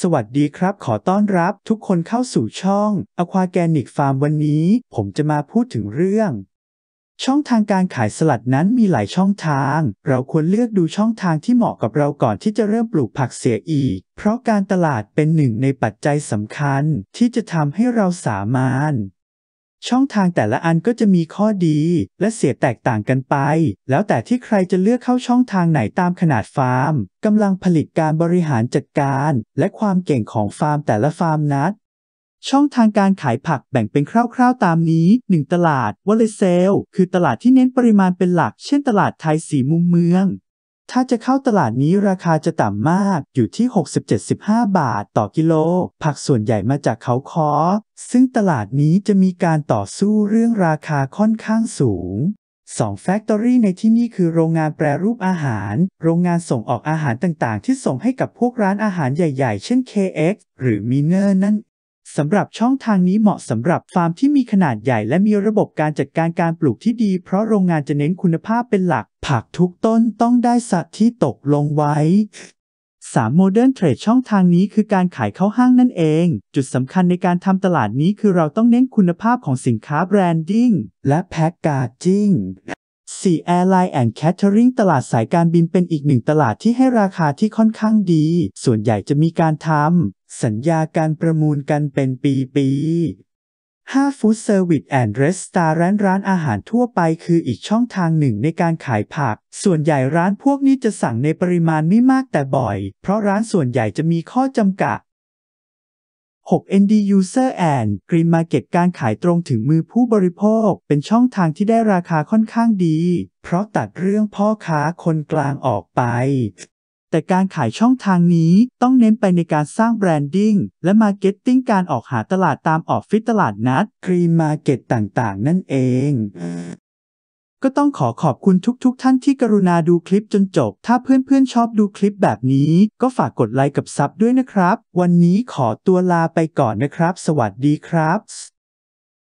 สวัสดีครับ ขอต้อนรับทุกคนเข้าสู่ช่อง a q u a g น n i c Farm วันนี้ ผมจะมาพูดถึงเรื่อง ช่องทางการขายสลัดนั้นมีหลายช่องทาง เราควรเลือกดูช่องทางที่เหมาะกับเราก่อนที่จะเริ่มปลูกผักเสียอีก เพราะการตลาดเป็นหนึ่งในปัจจัยสำคัญที่จะทำให้เราสามารถช่องทางแต่ละอันก็จะมีข้อดี และเสียแตกต่างกันไป แล้วแต่ที่ใครจะเลือกเข้าช่องทางไหนตามขนาดฟาร์ม กำลังผลิตการบริหารจัดการ และความเก่งของฟาร์มแต่ละฟาร์มนัด ช่องทางการขายผักแบ่งเป็นคร่าวๆ ตามนี้ 1 ตลาดวอลเลเซลคือตลาดที่เน้นปริมาณเป็นหลัก เช่นตลาดไทยสีมุมเมืองถ้าจะเข้าตลาดนี้ราคาจะต่ำมากอยู่ที่ 6 7 7 5บาทต่อกิโล ผักส่วนใหญ่มาจากเขาคอ ซึ่งตลาดนี้จะมีการต่อสู้เรื่องราคาค่อนข้างสูงสองแฟคทอรี่ในที่นี่คือโรงงานแปรรูปอาหาร โรงงานส่งออกอาหารต่างๆ ที่ส่งให้กับพวกร้านอาหารใหญ่ๆ เช่น KX หรือ Miner นั่นสำหรับช่องทางนี้เหมาะสำหรับฟาร์มที่มีขนาดใหญ่ และมีระบบการจัดการการปลูกที่ดี เพราะโรงงานจะเน้นคุณภาพเป็นหลัก ผักทุกต้นต้องได้สัตว์ที่ตกลงไว้โมเดิร์นเทรดช่องทางนี้คือการขายเข้าห้างนั่นเอง จุดสำคัญในการทำตลาดนี้คือเราต้องเน้นคุณภาพของสินค้าแบรนดิ้งและแพ็กากจจิ้ง 4. Airline and Catering ตลาดสายการบินเป็นอีกหนึ่งตลาดที่ให้ราคาที่ค่อนข้างดี ส่วนใหญ่จะมีการทำสัญญาการประมูลกันเป็นปีๆ 5 Food Service and Restaurant ร้านอาหารทั่วไปคืออีกช่องทางหนึ่งในการขายผัก ส่วนใหญ่ร้านพวกนี้จะสั่งในปริมาณไม่มากแต่บ่อย เพราะร้านส่วนใหญ่จะมีข้อจำกัด6 ND User and Green Market การขายตรงถึงมือผู้บริโภค เป็นช่องทางที่ได้ราคาค่อนข้างดี เพราะตัดเรื่องพ่อค้าคนกลางออกไปแต่การขายช่องทางนี้ ต้องเน้นไปในการสร้างแบรนดิ้งและมาร์เก็ตติ้งการออกหาตลาดตามออฟฟิศตลาดนัดครีมาร์เก็ตต่างๆ นั่นเอง ก็ต้องขอขอบคุณทุกๆทท่านที่กรุณาดูคลิปจนจบ ถ้าเพื่อน ๆ ชอบดูคลิปแบบนี้ ก็ฝากกดไลค์กับซับด้วยนะครับ วันนี้ขอตัวลาไปก่อนนะครับ สวัสดีครับ